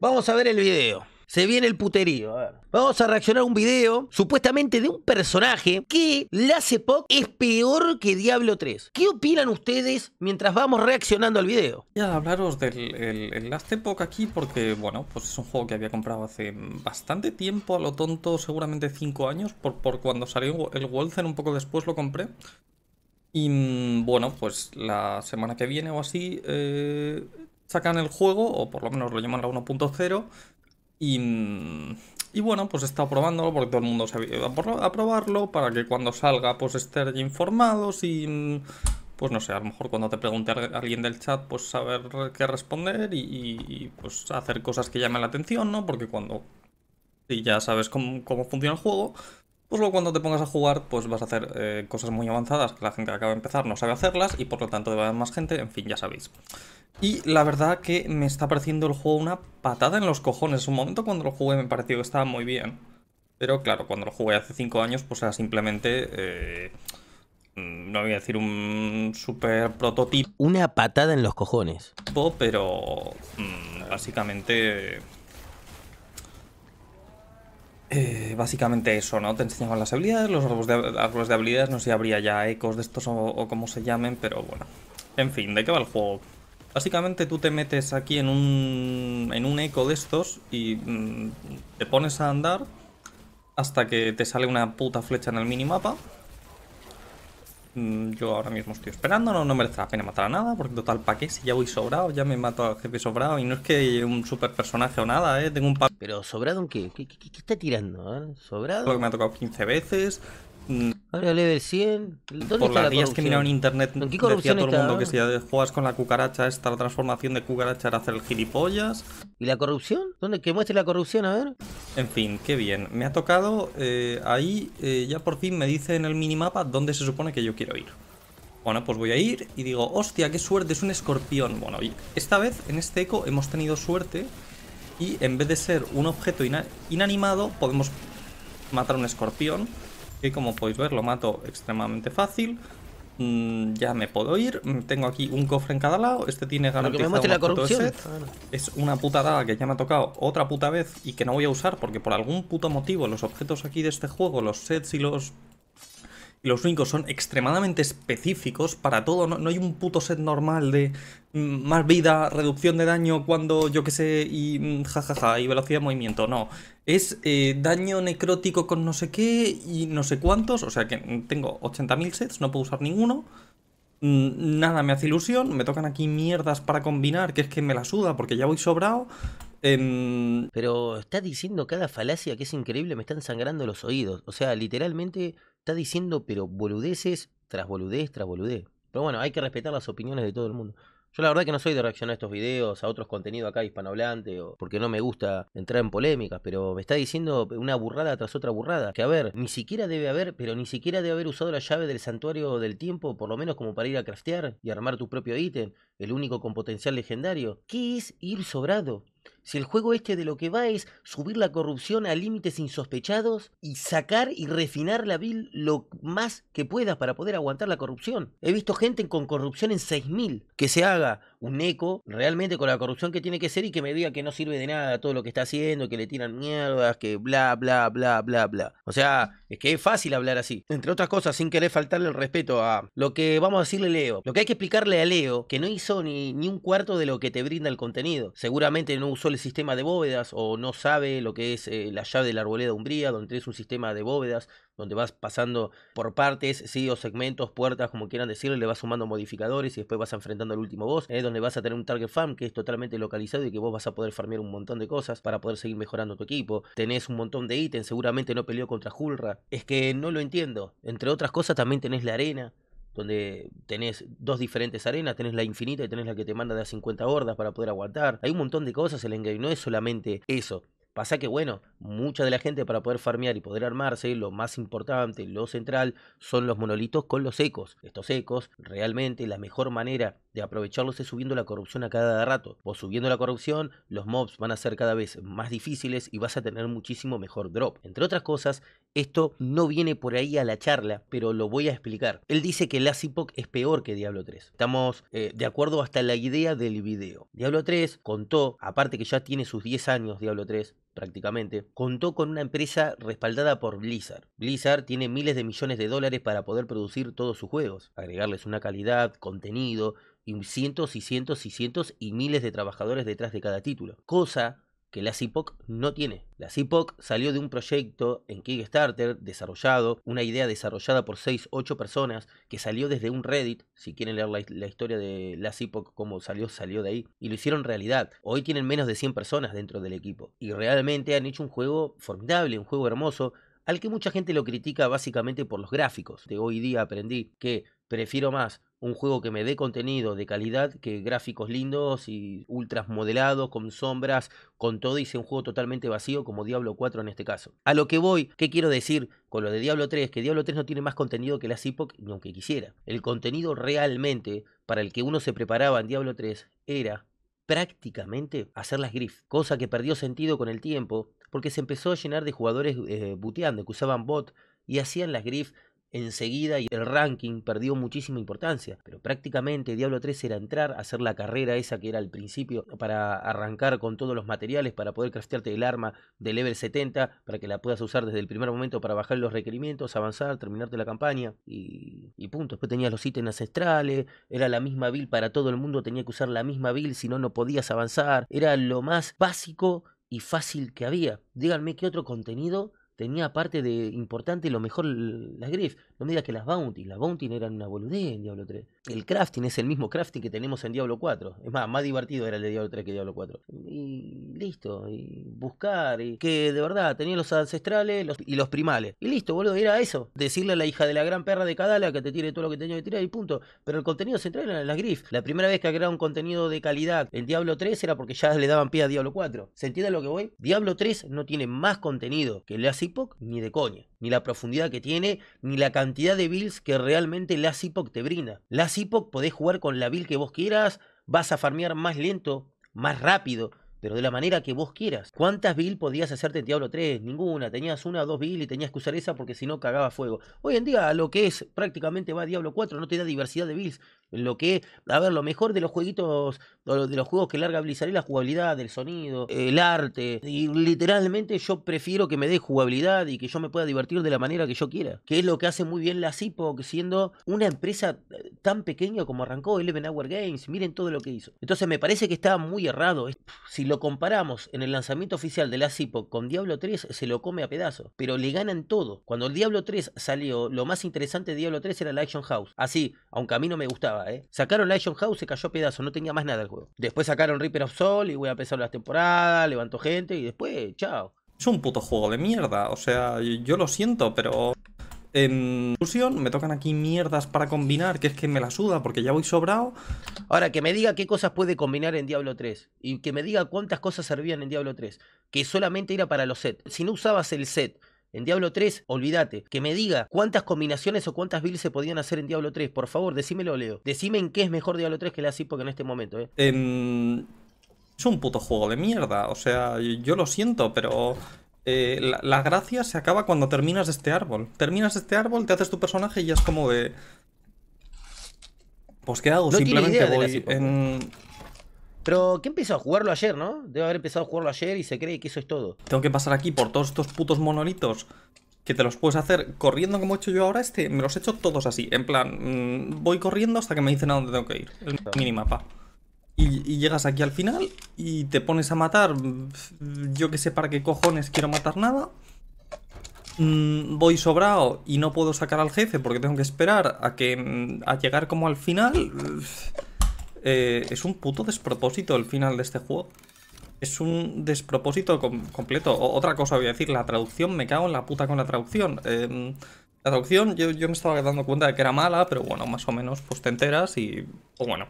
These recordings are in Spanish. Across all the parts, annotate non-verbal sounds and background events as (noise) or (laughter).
Vamos a ver el video. Se viene el puterío. A ver. Vamos a reaccionar a un video supuestamente de un personaje que Last Epoch es peor que Diablo 3. ¿Qué opinan ustedes mientras vamos reaccionando al video? Ya hablaros del Last Epoch aquí porque, bueno, pues es un juego que había comprado hace bastante tiempo, a lo tonto, seguramente 5 años, por, por cuando salió el Wolfen un poco después lo compré. Y mm, bueno, pues la semana que viene o así eh, sacan el juego, o por lo menos lo llaman la 1.0, y, mm, y, bueno, pues he estado probándolo porque todo el mundo se ha ido a probarlo para que cuando salga pues estén informados y mm, pues no sé, a lo mejor cuando te pregunte alguien del chat pues saber qué responder y, pues hacer cosas que llamen la atención, ¿no? Porque cuando si ya sabes cómo, funciona el juego, pues luego cuando te pongas a jugar pues vas a hacer eh, cosas muy avanzadas que la gente que acaba de empezar no sabe hacerlas y por lo tanto debe haber más gente, en fin, ya sabéis. Y la verdad que me está pareciendo el juego una patada en los cojones. Un momento cuando lo jugué me pareció que estaba muy bien. Pero claro, cuando lo jugué hace 5 años, pues era simplemente... Eh, mm, no voy a decir un super prototipo. Una patada en los cojones. Pero mm, básicamente... Eh, básicamente eso, ¿no? Te enseñaban las habilidades, los árboles de, habilidades, no sé si habría ya ecos de estos o, o cómo se llamen, pero bueno. En fin, ¿de qué va el juego? Básicamente tú te metes aquí en un, en un eco de estos y mm, te pones a andar hasta que te sale una puta flecha en el minimapa. Mm, yo ahora mismo estoy esperando, no, no merece la pena matar a nada, porque total, ¿para qué? Si ya voy sobrado, ya me mato al jefe sobrado, y no es que un super personaje o nada, ¿eh? Tengo un par... ¿Pero sobrado en qué? ¿Qué, qué, qué está tirando? Eh? ¿Sobrado? Lo que me ha tocado 15 veces, Ahora level 100. ¿Dónde por las que mira en internet, decía todo el mundo que si juegas con la cucaracha, esta transformación de cucaracha era hacer el gilipollas. ¿Y la corrupción? ¿Dónde que muestre la corrupción? A ver. En fin, qué bien. Me ha tocado. Eh, ahí eh, ya por fin me dice en el minimapa dónde se supone que yo quiero ir. Bueno, pues voy a ir y digo, hostia, qué suerte, es un escorpión. Bueno, esta vez en este eco hemos tenido suerte y en vez de ser un objeto inanimado, podemos matar un escorpión y como podéis ver lo mato extremadamente fácil. Mm, ya me puedo ir. Mm, tengo aquí un cofre en cada lado. Este tiene garantizado de la corrupción. Ah, es una puta que ya me ha tocado otra puta vez y que no voy a usar porque por algún puto motivo los objetos aquí de este juego, los sets y los y los únicos son extremadamente específicos para todo. No, hay un puto set normal de mm, más vida, reducción de daño cuando yo qué sé y jajaja y velocidad de movimiento. No, es eh, daño necrótico con no sé qué y no sé cuántos. O sea que tengo 80.000 sets, no puedo usar ninguno. Mm, nada me hace ilusión. Me tocan aquí mierdas para combinar, que es que me la suda porque ya voy sobrado. Em, pero está diciendo cada falacia que es increíble, me están sangrando los oídos. O sea, literalmente está diciendo, pero boludeces tras boludez tras boludez. Pero bueno, hay que respetar las opiniones de todo el mundo. Yo la verdad que no soy de reaccionar a estos videos, a otros contenidos acá hispanohablante, o porque no me gusta entrar en polémicas, pero me está diciendo una burrada tras otra burrada. Que a ver, ni siquiera debe haber, pero ni siquiera debe haber usado la llave del santuario del tiempo, por lo menos como para ir a craftear y armar tu propio ítem, el único con potencial legendario. ¿Qué es ir sobrado? Si el juego este de lo que va es subir la corrupción a límites insospechados y sacar y refinar la vil lo más que puedas para poder aguantar la corrupción. He visto gente con corrupción en 6.000 que se haga un eco realmente con la corrupción que tiene que ser y que me diga que no sirve de nada todo lo que está haciendo, que le tiran mierdas, que bla, bla, bla, bla, bla. O sea, es que es fácil hablar así. Entre otras cosas, sin querer faltarle el respeto a lo que vamos a decirle Leo. Lo que hay que explicarle a Leo, que no hizo ni, un cuarto de lo que te brinda el contenido. Seguramente no usó el sistema de bóvedas o no sabe lo que es eh, la llave de la arboleda Umbría, donde es un sistema de bóvedas donde vas pasando por partes, sí, o segmentos, puertas, como quieran decirlo, le vas sumando modificadores y después vas enfrentando al último boss, es donde vas a tener un target farm que es totalmente localizado y que vos vas a poder farmear un montón de cosas para poder seguir mejorando tu equipo. Tenés un montón de ítems, seguramente no peleó contra Hulra. Es que no lo entiendo. Entre otras cosas también tenés la arena donde tenés dos diferentes arenas, tenés la infinita y tenés la que te manda de a 50 hordas para poder aguantar. Hay un montón de cosas en el game, no es solamente eso. Pasa que, bueno, mucha de la gente para poder farmear y poder armarse, lo más importante, lo central, son los monolitos con los ecos. Estos ecos, realmente la mejor manera de aprovecharlos es subiendo la corrupción a cada rato. O subiendo la corrupción, los mobs van a ser cada vez más difíciles y vas a tener muchísimo mejor drop. Entre otras cosas, esto no viene por ahí a la charla, pero lo voy a explicar. Él dice que Last Epoch es peor que Diablo 3. Estamos eh, de acuerdo hasta la idea del video. Diablo 3 contó, aparte que ya tiene sus 10 años Diablo 3, prácticamente, contó con una empresa respaldada por Blizzard. Blizzard tiene miles de millones de dólares para poder producir todos sus juegos, agregarles una calidad, contenido, y cientos y cientos y cientos y miles de trabajadores detrás de cada título. Cosa que las CIPOC no tiene. Las CIPOC salió de un proyecto en Kickstarter desarrollado, una idea desarrollada por 6, 8 personas, que salió desde un Reddit, si quieren leer la, historia de las CIPOC, cómo salió, salió de ahí, y lo hicieron realidad. Hoy tienen menos de 100 personas dentro del equipo, y realmente han hecho un juego formidable, un juego hermoso, al que mucha gente lo critica básicamente por los gráficos. De hoy día aprendí que prefiero más un juego que me dé contenido de calidad, que gráficos lindos y ultras modelados, con sombras, con todo, y sea un juego totalmente vacío como Diablo 4 en este caso. A lo que voy, ¿qué quiero decir con lo de Diablo 3? Que Diablo 3 no tiene más contenido que las Epoch ni aunque quisiera. El contenido realmente para el que uno se preparaba en Diablo 3 era prácticamente hacer las grief, cosa que perdió sentido con el tiempo porque se empezó a llenar de jugadores eh, boteando, que usaban bot y hacían las griff enseguida y el ranking perdió muchísima importancia. Pero prácticamente Diablo 3 era entrar, hacer la carrera esa que era al principio para arrancar con todos los materiales, para poder craftearte el arma de level 70, para que la puedas usar desde el primer momento para bajar los requerimientos, avanzar, terminarte la campaña y, y punto. Después tenías los ítems ancestrales, era la misma build para todo el mundo, tenía que usar la misma build, si no, no podías avanzar. Era lo más básico y fácil que había. Díganme qué otro contenido tenía parte de importante lo mejor las Griff. No me digas que las Bounty, las Bounty eran una boludez en Diablo 3. El crafting es el mismo crafting que tenemos en Diablo 4. Es más, más divertido era el de Diablo 3 que Diablo 4. Y listo, y buscar, y que de verdad tenía los ancestrales y los primales. Y listo, boludo, era eso. Decirle a la hija de la gran perra de Cadala que te tire todo lo que tenía que tirar y punto. Pero el contenido central eran las Griff. La primera vez que era un contenido de calidad en Diablo 3 era porque ya le daban pie a Diablo 4. ¿Se entiende lo que voy? Diablo 3 no tiene más contenido que le sido ni de coña, ni la profundidad que tiene, ni la cantidad de builds que realmente las Epoch te brinda. La Epoch podés jugar con la build que vos quieras, vas a farmear más lento, más rápido, pero de la manera que vos quieras. ¿Cuántas build podías hacerte en Diablo 3? Ninguna. Tenías una o dos build y tenías que usar esa porque si no cagaba fuego. Hoy en día lo que es prácticamente va a Diablo 4, no te da diversidad de builds. Lo que, a ver, lo mejor de los jueguitos, de los juegos que larga Blizzard es la jugabilidad, el sonido, el arte. Y literalmente yo prefiero que me dé jugabilidad y que yo me pueda divertir de la manera que yo quiera. Que es lo que hace muy bien la Zipo, siendo una empresa eh, tan pequeña como arrancó Eleven Hour Games. Miren todo lo que hizo. Entonces me parece que está muy errado. Si lo comparamos en el lanzamiento oficial de la CIPO con Diablo 3, se lo come a pedazos. Pero le ganan todo. Cuando el Diablo 3 salió, lo más interesante de Diablo 3 era la Action House. Así, aunque a mí no me gustaba, ¿eh? Sacaron la Action House, y cayó a pedazos, no tenía más nada el juego. Después sacaron Reaper of Soul y voy a empezar las temporadas, levantó gente y después, chao. Es un puto juego de mierda, o sea, yo lo siento, pero en fusión, me tocan aquí mierdas para combinar, que es que me la suda porque ya voy sobrado. Ahora, que me diga qué cosas puede combinar en Diablo 3 y que me diga cuántas cosas servían en Diablo 3, que solamente era para los sets. Si no usabas el set en Diablo 3, olvídate. Que me diga cuántas combinaciones o cuántas builds se podían hacer en Diablo 3. Por favor, decímelo, Leo. Decime en qué es mejor Diablo 3 que la porque en este momento, ¿eh? Es un puto juego de mierda. O sea, yo lo siento, pero eh, la, gracia se acaba cuando terminas este árbol. Terminas este árbol, te haces tu personaje y ya es como de... Pues quedado, Simplemente voy Pero que empezó a jugarlo ayer, ¿no? Debe haber empezado a jugarlo ayer y se cree que eso es todo. Tengo que pasar aquí por todos estos putos monolitos que te los puedes hacer corriendo como he hecho yo ahora este. Me los he hecho todos así. En plan, mm, voy corriendo hasta que me dicen a dónde tengo que ir. El minimapa. Y, llegas aquí al final y te pones a matar. Yo que sé para qué cojones quiero matar nada. Mm, voy sobrado y no puedo sacar al jefe porque tengo que esperar a que mm, a llegar como al final. Eh, es un puto despropósito el final de este juego. Es un despropósito completo. otra cosa voy a decir, la traducción, me cago en la puta con la traducción. Em, la traducción yo, me estaba dando cuenta de que era mala, pero bueno, más o menos pues te enteras y o pues bueno.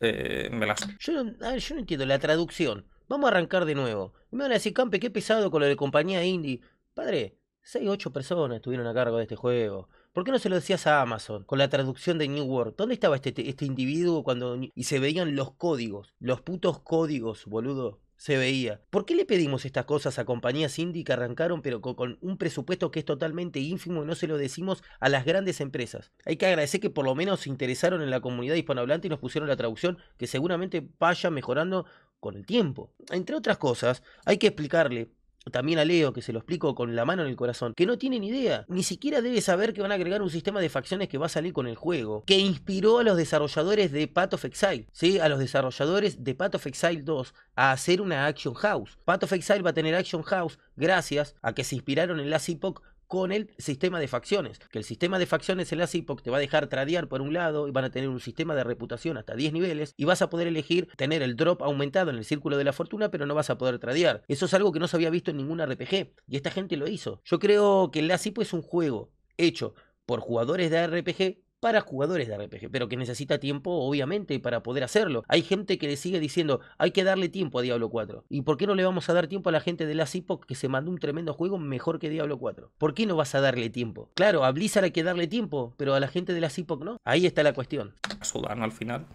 Eh, yo no, yo no entiendo la traducción. Vamos a arrancar de nuevo. me van a decir, Campe, qué pesado con lo de compañía indie. Padre, 6 8 personas estuvieron a cargo de este juego. ¿Por qué no se lo decías a Amazon con la traducción de New World? ¿Dónde estaba este, este individuo cuando... Y se veían los códigos, los putos códigos, boludo se veía. ¿Por qué le pedimos estas cosas a compañías indie que arrancaron pero con, un presupuesto que es totalmente ínfimo y no se lo decimos a las grandes empresas? Hay que agradecer que por lo menos se interesaron en la comunidad hispanohablante y nos pusieron la traducción que seguramente vaya mejorando con el tiempo. Entre otras cosas, hay que explicarle también a Leo, que se lo explico con la mano en el corazón, que no ni idea, ni siquiera debe saber que van a agregar un sistema de facciones que va a salir con el juego, que inspiró a los desarrolladores de Path of Exile, ¿sí? a los desarrolladores de Path of Exile 2 a hacer una Action House. Path of Exile va a tener Action House gracias a que se inspiraron en Last Epoch con el sistema de facciones. Que el sistema de facciones, el ACIPOC, te va a dejar tradear por un lado y van a tener un sistema de reputación hasta 10 niveles y vas a poder elegir tener el drop aumentado en el círculo de la fortuna, pero no vas a poder tradear. Eso es algo que no se había visto en ningún RPG y esta gente lo hizo. Yo creo que el CIPOC pues, es un juego hecho por jugadores de RPG para jugadores de RPG, pero que necesita tiempo, obviamente, para poder hacerlo. Hay gente que le sigue diciendo, hay que darle tiempo a Diablo 4. ¿Y por qué no le vamos a dar tiempo a la gente de la Epoch que se mandó un tremendo juego mejor que Diablo 4? ¿Por qué no vas a darle tiempo? Claro, a Blizzard hay que darle tiempo, pero a la gente de la Epoch no. Ahí está la cuestión. Sudan al final.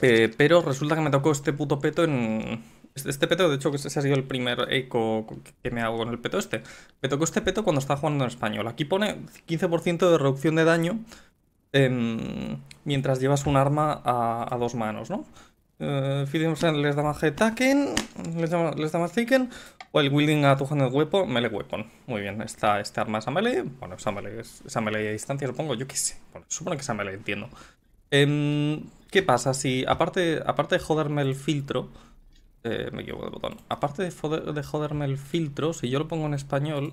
Eh, pero resulta que me tocó este puto peto en, este, este peto, de hecho, ese ha sido el primer eco que me hago con el peto este. Me tocó este peto cuando estaba jugando en español. Aquí pone 15% de reducción de daño mientras llevas un arma a, dos manos, ¿no? Uh, les da más taken, les, da, más taken. O el wielding a el weapon, melee weapon. Muy bien, está Este arma es a melee, bueno, es a melee, es a melee a distancia yo qué sé, bueno, supongo que es a melee, entiendo. Em, ¿Qué pasa si, aparte, aparte de joderme el filtro, eh, me llevo de botón, aparte de, joderme el filtro, si yo lo pongo en español,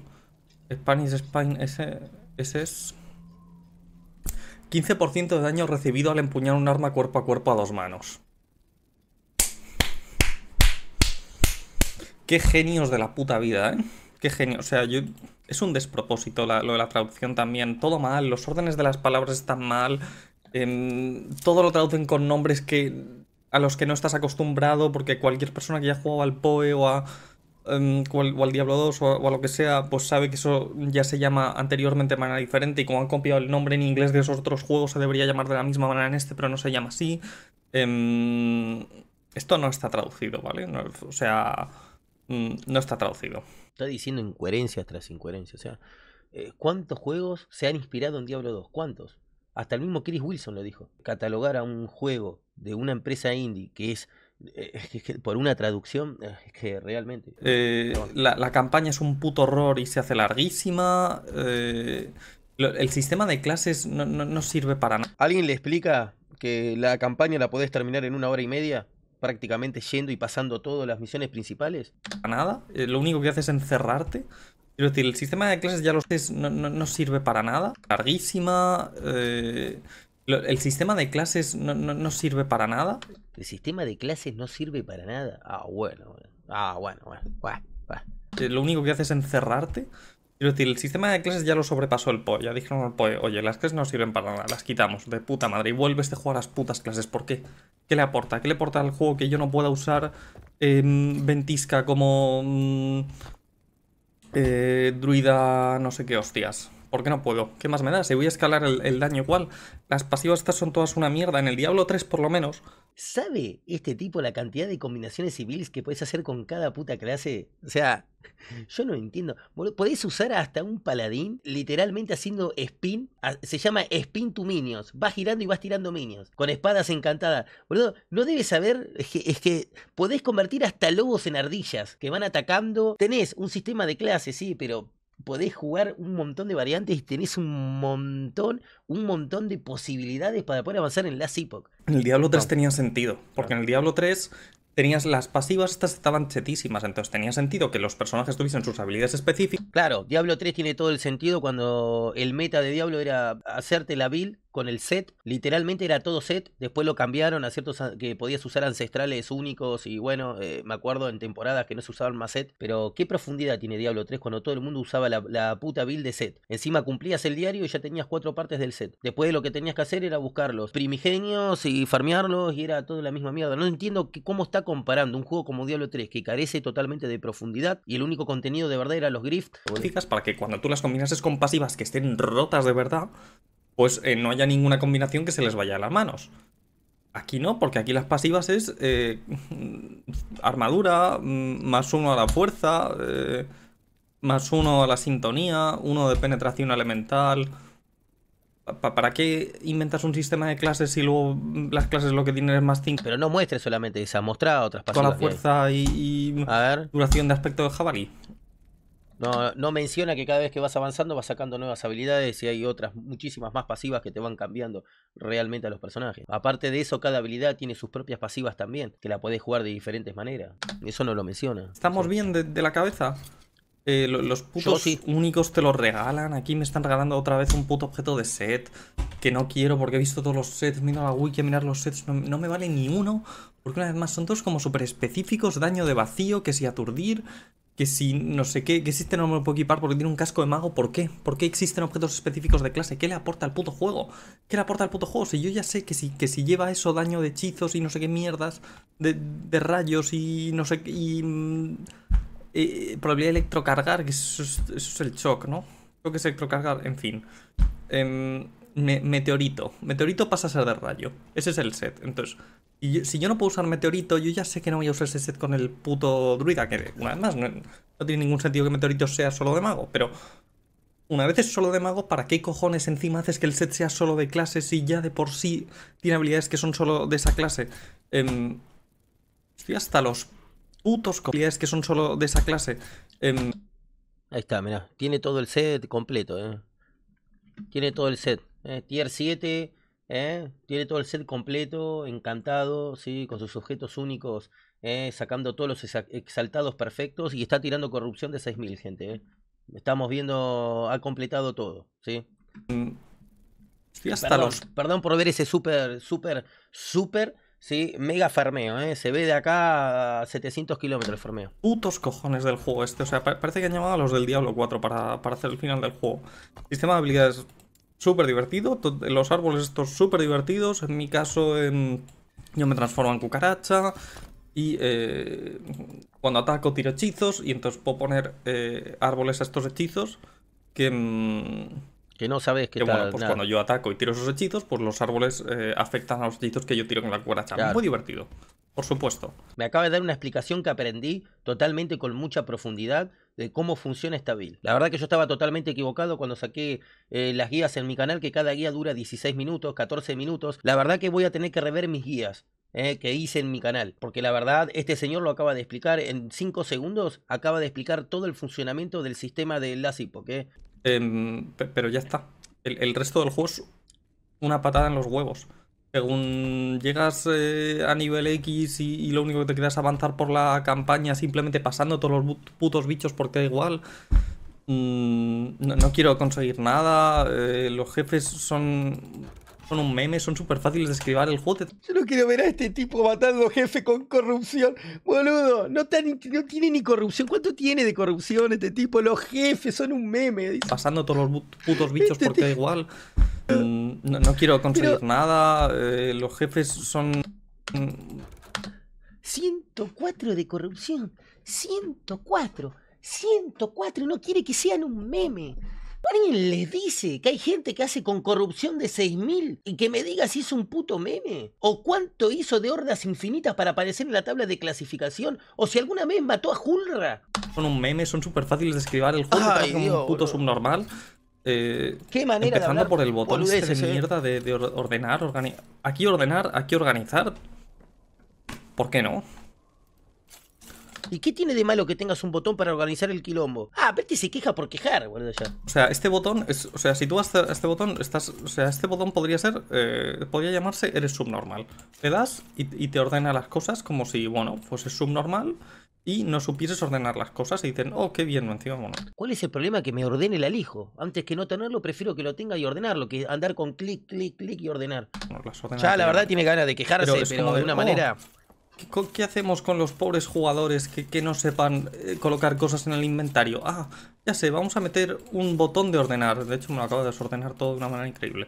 Spanish Spain, ese, ese es... 15% de daño recibido al empuñar un arma cuerpo a cuerpo a dos manos. Qué genios de la puta vida, ¿eh? Qué genio. O sea, es un despropósito lo de la traducción también. Todo mal, los órdenes de las palabras están mal. Em, todo lo traducen con nombres que a los que no estás acostumbrado porque cualquier persona que haya jugado al POE o a Em, o, al, Diablo 2 o, a lo que sea, pues sabe que eso ya se llama anteriormente de manera diferente y como han copiado el nombre en inglés de esos otros juegos se debería llamar de la misma manera en este, pero no se llama así. Em, esto no está traducido, ¿vale? o sea, mm, no está traducido. Está diciendo incoherencia tras incoherencia o sea... Eh, ¿Cuántos juegos se han inspirado en Diablo 2? ¿Cuántos? Hasta el mismo Chris Wilson lo dijo. Catalogar a un juego de una empresa indie que es eh, es que por una traducción, eh, es que realmente. Eh, la, campaña es un puto horror y se hace larguísima. el sistema de clases no, sirve para nada. ¿Alguien le explica que la campaña la puedes terminar en una hora y media? prácticamente yendo y pasando todas las misiones principales? Para nada. lo único que haces es encerrarte. Quiero decir, el sistema de clases ya lo sé, no, no, sirve para nada. Larguísima. el sistema de clases no, no, sirve para nada. El sistema de clases no sirve para nada. Ah, bueno, bueno. Ah, bueno, bueno. Lo único que hace es encerrarte. Quiero decir, el sistema de clases ya lo sobrepasó el POE. Ya dijeron al POE, oye, las clases no sirven para nada, las quitamos de puta madre y vuelves de jugar a las putas clases. ¿Por qué? ¿Qué le aporta? ¿Qué le aporta al juego que yo no pueda usar em, ventisca como mm, eh, druida no sé qué hostias? ¿Por qué no puedo? ¿Qué más me da? Si voy a escalar el, daño igual. Las pasivas estas son todas una mierda. En el Diablo 3 por lo menos. ¿Sabe este tipo la cantidad de combinaciones civiles que puedes hacer con cada puta clase? O sea, (laughs) yo no entiendo. Podés usar hasta un paladín literalmente haciendo spin. Se llama spin to minions. Vas girando y vas tirando minions. Con espadas encantadas. Boludo, no debes saber. Es que, es que podés convertir hasta lobos en ardillas que van atacando. Tenés un sistema de clases, sí, pero podés jugar un montón de variantes y tenés un montón, un montón de posibilidades para poder avanzar en las Epoch. En el Diablo 3 tenía sentido, porque en el Diablo 3 tenías las pasivas, estas estaban chetísimas, entonces tenía sentido que los personajes tuviesen sus habilidades específicas. Claro, Diablo 3 tiene todo el sentido cuando el meta de Diablo era hacerte la build con el set. Literalmente era todo set. Después lo cambiaron a ciertos que podías usar ancestrales únicos. Y bueno, eh, me acuerdo en temporadas que no se usaban más set. Pero qué profundidad tiene Diablo 3 cuando todo el mundo usaba la, puta build de set. Encima cumplías el diario y ya tenías cuatro partes del set. Después lo que tenías que hacer era buscarlos primigenios y farmearlos. Y era todo la misma mierda. No entiendo cómo está comparando un juego como Diablo 3 que carece totalmente de profundidad. Y el único contenido de verdad era los grift. Para que cuando tú las combinases con pasivas que estén rotas de verdad, pues eh, no haya ninguna combinación que se les vaya a las manos. Aquí no, porque aquí las pasivas es eh, (laughs) armadura, mm, más uno a la fuerza, eh, más uno a la sintonía, uno de penetración elemental. ¿Para qué inventas un sistema de clases si luego mm, las clases lo que tienen es más 5? Pero no muestres solamente esa, mostrado otras pasivas. Con la fuerza y, duración de aspecto de jabalí. No, menciona que cada vez que vas avanzando vas sacando nuevas habilidades y hay otras muchísimas más pasivas que te van cambiando realmente a los personajes. Aparte de eso, cada habilidad tiene sus propias pasivas también, que la podés jugar de diferentes maneras. Eso no lo menciona. ¿Estamos bien de, la cabeza? Eh, los putos únicos te los regalan. Aquí me están regalando otra vez un puto objeto de set que no quiero porque he visto todos los sets. Mira la wiki, mirar los sets. No, no, me vale ni uno. Porque una vez más son todos como súper específicos. Daño de vacío, que si aturdir, que si no sé qué, que existe no me puedo equipar porque tiene un casco de mago, ¿por qué? ¿Por qué existen objetos específicos de clase? ¿Qué le aporta al puto juego? ¿Qué le aporta al puto juego? Si yo ya sé que si, que si lleva eso daño de hechizos y no sé qué mierdas, de, de rayos y no sé qué, y... Mm, eh, probabilidad de electrocargar, que eso es, el shock, ¿no? Creo que es electrocargar, en fin. Em, meteorito. Meteorito pasa a ser de rayo. Ese es el set. Entonces, si yo no puedo usar meteorito, yo ya sé que no voy a usar ese set con el puto druida, que una vez más no, tiene ningún sentido que meteorito sea solo de mago, pero una vez es solo de mago, ¿para qué cojones encima haces que el set sea solo de clase si ya de por sí tiene habilidades que son solo de esa clase? Em, estoy hasta los putos con habilidades que son solo de esa clase. Em, Ahí está, mira, tiene todo el set completo, ¿eh? Tiene todo el set. Eh, tier 7, ¿eh? Tiene todo el set completo, encantado, ¿sí? Con sus objetos únicos, ¿eh? sacando todos los exaltados perfectos y está tirando corrupción de 6.000, gente. ¿eh? Estamos viendo, ha completado todo, mm, ¿sí? hasta perdón, los... perdón por ver ese súper, súper, súper... Sí, mega farmeo, Se ve de acá a 700 kilómetros farmeo. Putos cojones del juego este. O sea, parece que han llamado a los del Diablo 4 para, para hacer el final del juego. Sistema de habilidades súper divertido. Los árboles estos súper divertidos. En mi caso, yo me transformo en cucaracha. Y eh, cuando ataco tiro hechizos. Y entonces puedo poner eh, árboles a estos hechizos. Que... Mm, que no sabes que, que bueno, pues cuando yo ataco y tiro esos hechizos, pues los árboles eh, afectan a los hechizos que yo tiro con la cucaracha. Muy divertido, por supuesto. Me acaba de dar una explicación que aprendí totalmente con mucha profundidad de cómo funciona esta build. La verdad que yo estaba totalmente equivocado cuando saqué eh, las guías en mi canal, que cada guía dura 16 minutos, 14 minutos. La verdad que voy a tener que rever mis guías. Eh, que hice en mi canal. Porque la verdad, este señor lo acaba de explicar en 5 segundos, acaba de explicar todo el funcionamiento del sistema de la Porque... Em, pero ya está. El, el, resto del juego es una patada en los huevos. Según llegas eh, a nivel X y, lo único que te queda es avanzar por la campaña simplemente pasando todos los putos bichos porque da igual. Mm, no, quiero conseguir nada. Eh, los jefes son. Son un meme, son súper fáciles de escribir el juego. Yo no quiero ver a este tipo matando jefe con corrupción. Boludo, no, tiene ni corrupción. ¿Cuánto tiene de corrupción este tipo? Los jefes son un meme. Pasando todos los putos bichos este porque da igual. (laughs) No, quiero conseguir nada. Eh, los jefes son. 104 de corrupción. 104. 104. No quiere que sean un meme. ¿Alguien les dice que hay gente que hace con corrupción de 6.000 y que me diga si es un puto meme? ¿O cuánto hizo de hordas infinitas para aparecer en la tabla de clasificación? ¿O si alguna vez mató a Julra? Son un meme, son súper fáciles de escribir, el juego, como un puto subnormal. Eh, ¿Qué manera de por el botón de eh. mierda de, ordenar, Aquí ordenar, aquí organizar. ¿Por qué no? ¿Y qué tiene de malo que tengas un botón para organizar el quilombo? Ah, vete este se queja por quejar, O sea, este botón, es, o sea, si tú haces este botón, estás, o sea, este botón podría ser, eh, podría llamarse eres subnormal. Te das y, y, te ordena las cosas como si, bueno, fuese subnormal y no supieses ordenar las cosas y dicen, oh, qué bien, encima ¿Cuál es el problema? Que me ordene el alijo. Antes que no tenerlo, prefiero que lo tenga y ordenarlo, que andar con clic, clic, clic y ordenar. ya, la verdad, tiene ganas de quejarse, pero, de, una oh, manera... ¿qué, hacemos con los pobres jugadores que, que no sepan eh, colocar cosas en el inventario? Ah, ya sé, vamos a meter un botón de ordenar. De hecho, me lo acabo de desordenar todo de una manera increíble.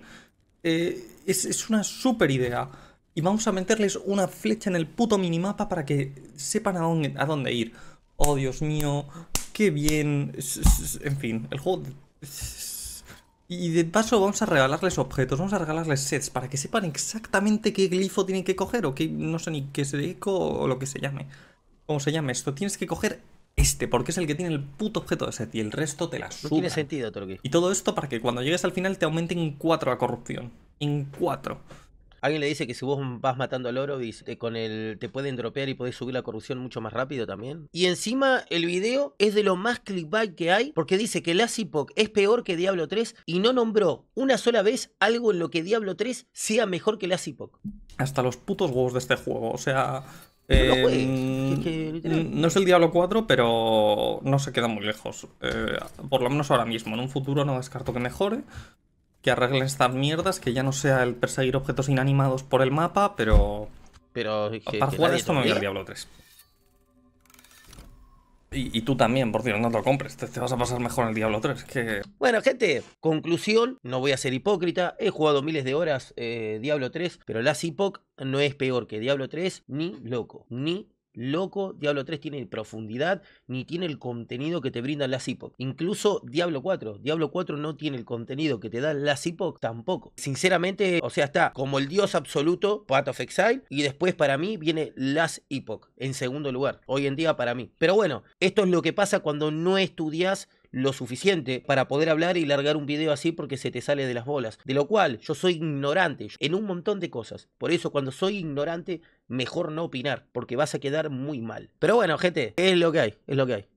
Eh, es, es una súper idea y vamos a meterles una flecha en el puto minimapa para que sepan a dónde, a dónde ir. Oh, Dios mío, qué bien. En fin, el juego... Y de paso vamos a regalarles objetos, vamos a regalarles sets para que sepan exactamente qué glifo tienen que coger o qué, no sé ni qué se dedico o lo que se llame. ¿Cómo se llame esto, tienes que coger este, porque es el que tiene el puto objeto de set y el resto te la sube. No tiene sentido, que. Y todo esto para que cuando llegues al final te aumenten 4 a corrupción. En 4. Alguien le dice que si vos vas matando al oro, con te pueden dropear y podés subir la corrupción mucho más rápido también. Y encima el video es de lo más clickbait que hay, porque dice que Last Epoch es peor que Diablo 3 y no nombró una sola vez algo en lo que Diablo 3 sea mejor que Last Epoch. Hasta los putos huevos de este juego, o sea, no es el Diablo 4, pero no se queda muy lejos. Eh, por lo menos ahora mismo. En un futuro no descarto que mejore que arreglen estas mierdas, que ya no sea el perseguir objetos inanimados por el mapa, pero. Pero. para jugar esto me voy al Diablo 3. Y, tú también, por Dios, no te lo compres. Te, vas a pasar mejor el Diablo 3. Que... Bueno, gente, conclusión, no voy a ser hipócrita. He jugado miles de horas eh, Diablo 3, pero la CIPOC no es peor que Diablo 3, ni loco, ni Loco, Diablo 3 tiene profundidad, ni tiene el contenido que te brindan las Epoch, Incluso Diablo 4. Diablo 4 no tiene el contenido que te da las Epoch tampoco. Sinceramente, o sea, está como el dios absoluto, Path of Exile, y después para mí viene las Epoch, en segundo lugar. Hoy en día para mí. Pero bueno, esto es lo que pasa cuando no estudias lo suficiente para poder hablar y largar un video así porque se te sale de las bolas. De lo cual yo soy ignorante en un montón de cosas. Por eso cuando soy ignorante, mejor no opinar, porque vas a quedar muy mal. Pero bueno, gente, es lo que hay, es lo que hay.